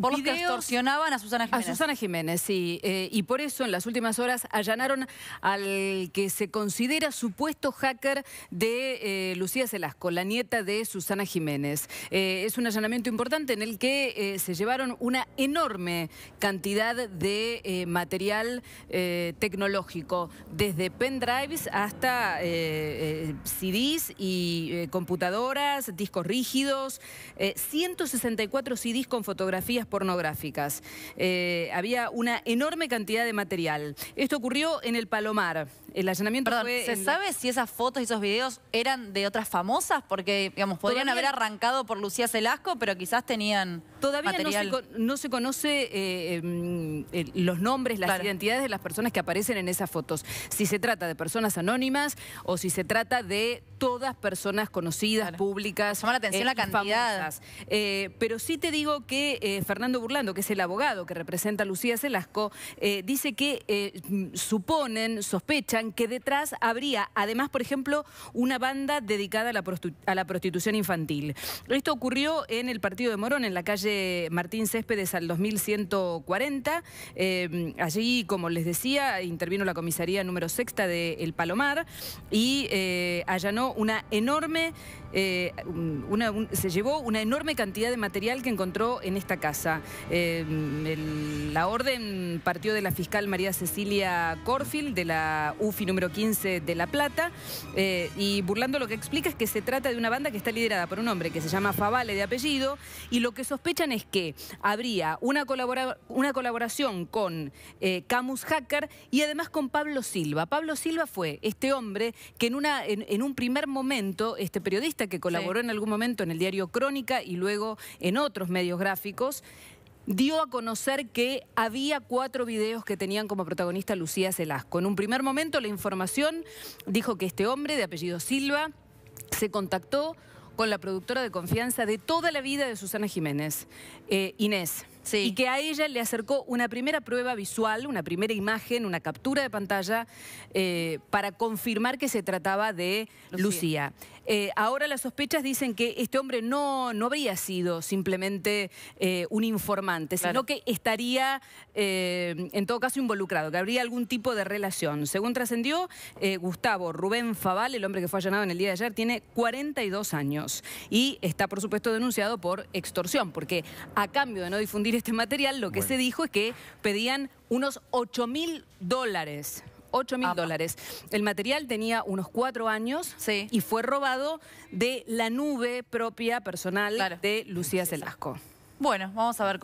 Por los que extorsionaban a Susana Jiménez. A Susana Jiménez, sí. Eh, y por eso en las últimas horas allanaron al que se considera supuesto hacker de eh, Lucía Selasco, la nieta de Susana Jiménez. Eh, es un allanamiento importante en el que se llevaron una enorme cantidad de material tecnológico, desde pendrives hasta CDs y computadoras, discos rígidos, 164 CDs con fotografías pornográficas. Eh, había una enorme cantidad de material. Esto ocurrió en el Palomar, el allanamiento fue ¿se sabe si esas fotos y esos videos eran de otras famosas? Porque, digamos, podrían haber arrancado por Lucía Celasco, pero quizás tenían Todavía material. no se, conoce eh, em, los nombres, las identidades de las personas que aparecen en esas fotos. Si se trata de personas anónimas o si se trata de todas personas conocidas, públicas. Llama la atención a la eh, cantidad. Eh, pero sí te digo que Fernando Burlando, que es el abogado que representa a Lucía Celasco, dice que mm, suponen, sospechan que detrás habría, además, por ejemplo, una banda dedicada a la, prostitución infantil. Esto ocurrió en el partido de Morón, en la calle Martín Céspedes al 2140. Eh, allí, como les decía, intervino la comisaría número sexta de El Palomar y eh, allanó una enorme, eh, se llevó una enorme cantidad de material que encontró en esta casa. la orden partió de la fiscal María Cecilia Corfield de la UF número 15 de La Plata. Eh, y burlando lo que explica es que se trata de una banda que está liderada por un hombre que se llama Favale de apellido. Y lo que sospechan es que habría una, colabora una colaboración con eh, Camus Hacker y además con Pablo Silva. Pablo Silva fue este hombre que en, una, en, un primer momento, este periodista que colaboró en algún momento en el diario Crónica y luego en otros medios gráficos, dio a conocer que había cuatro videos que tenían como protagonista Lucía Celasco. En un primer momento la información dijo que este hombre de apellido Silva se contactó con la productora de confianza de toda la vida de Susana Jiménez, eh, Inés. Y que a ella le acercó una primera prueba visual, una primera imagen, una captura de pantalla eh, para confirmar que se trataba de Lucía. Eh, ahora las sospechas dicen que este hombre no, no habría sido simplemente eh, un informante, sino que estaría en todo caso involucrado, que habría algún tipo de relación. Según trascendió, Gustavo Rubén Faval, el hombre que fue allanado en el día de ayer, tiene 42 años y está por supuesto denunciado por extorsión, porque a cambio de no difundir de este material, lo que se dijo es que pedían unos 8 mil dólares. 8 mil dólares. El material tenía unos cuatro años y fue robado de la nube propia personal de Lucía Celasco. Bueno, vamos a ver cómo...